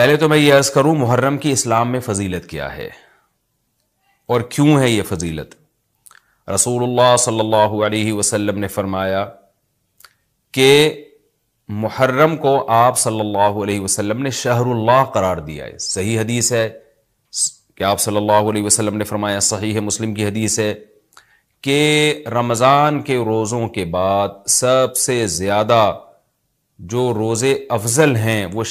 पहले तो मैं ये अर्ज़ करूं मुहर्रम की इस्लाम में फजीलत क्या है और क्यों है ये फजीलत रसूलुल्लाह सल्लल्लाहु अलैहि वसल्लम ने फरमाया कि मुहर्रम को आप सल्लल्लाहु अलैहि वसल्लम ने शहरुल्लाह करार दिया है सही हदीस है कि आप सल्लल्लाहु अलैहि वसल्लम ने फरमाया सही है मुस्लिम की हदीस है कि रमज़ान के रोज़ों के बाद सबसे ज़्यादा जो रोज़े अफजल हैं वो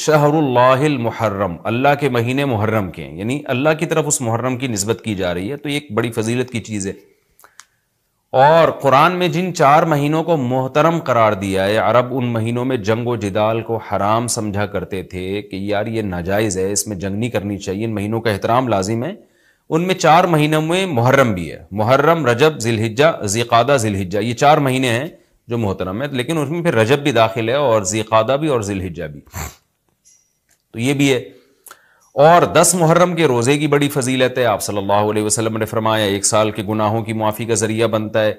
मुहर्रम अल्लाह के महीने मुहर्रम के हैं यानी अल्लाह की तरफ उस मुहर्रम की नस्बत की जा रही है तो ये एक बड़ी फजीलत की चीज़ है और कुरान में जिन चार महीनों को मोहतरम करार दिया है अरब उन महीनों में जंग व जिदाल को हराम समझा करते थे कि यार ये नाजायज़ है इसमें जंग नहीं करनी चाहिए इन महीनों का एहतराम लाजिम है उनमें चार महीनों में मुहर्रम भी है मुहर्रम रजब जिलहिजा जिकादा जिलहिजा ये चार महीने हैं जो मोहतरम है लेकिन उसमें फिर रजब भी दाखिल है और जीकादा भी और जिलहिजा भी तो ये भी है और दस मुहर्रम के रोज़े की बड़ी फजीलत है आप सल्लल्लाहु अलैहि वसल्लम ने फरमाया एक साल के गुनाहों की मुआफ़ी का ज़रिया बनता है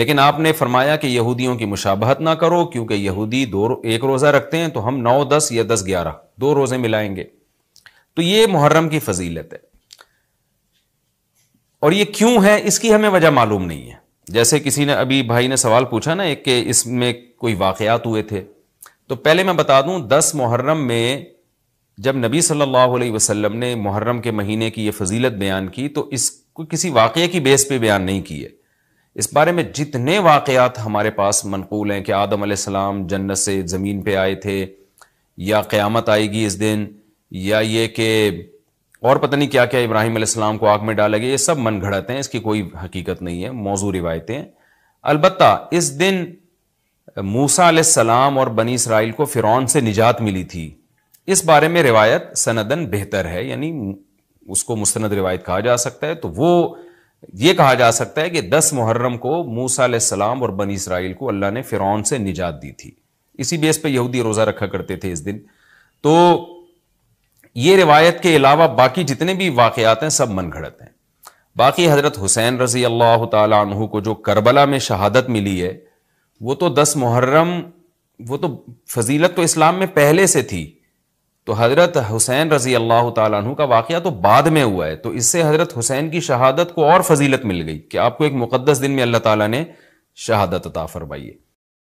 लेकिन आपने फरमाया कि यहूदियों की मुशाबहत ना करो क्योंकि यहूदी दो एक रोज़ा रखते हैं तो हम नौ दस या दस ग्यारह दो रोज़े मिलाएंगे तो ये मुहर्रम की फजीलत है और ये क्यों है इसकी हमें वजह मालूम नहीं है जैसे किसी ने अभी भाई ने सवाल पूछा ना एक कि इसमें कोई वाकयात हुए थे तो पहले मैं बता दूं दस मुहर्रम में जब नबी सल्लल्लाहु अलैहि वसल्लम ने मुहर्रम के महीने की ये फजीलत बयान की तो इसको किसी वाक़े की बेस पे बयान नहीं की है इस बारे में जितने वाक़ात हमारे पास मनकूल हैं कि आदम सलाम जन्नत से ज़मीन पे आए थे या क़यामत आएगी इस दिन या ये कि और पता नहीं क्या क्या इब्राहिम अलैहिस्सलाम को आग में डाला गया ये सब मन घड़त हैं इसकी कोई हकीकत नहीं है मौजू रिवायतें अलबत् इस दिन मूसा सलाम और बनी इसराइल को फ़िरौन से निजात मिली थी इस बारे में रिवायत सनदन बेहतर है यानी उसको मुस्ंद रिवायत कहा जा सकता है तो वो ये कहा जा सकता है कि 10 मुहर्रम को मूसा सलाम और बनी इसराइल को अल्लाह ने फ़िरौन से निजात दी थी इसी बेस पर यहूदी रोज़ा रखा करते थे इस दिन तो ये रिवायत के अलावा बाकी जितने भी वाकयात हैं सब मन घड़त हैं बाकी हज़रत हुसैन रज़ी अल्लाह तु को जो करबला में शहादत मिली है वो तो दस मुहर्रम वो तो फजीलत तो इस्लाम में पहले से थी तो हज़रत हुसैन रज़ी अल्लाह तु का वाक़ तो बाद में हुआ है तो इससे हज़रत हुसैन की शहादत को और फजीलत मिल गई कि आपको एक मुक़दस दिन में अल्लाह ताला ने शहादत अता फरमाई है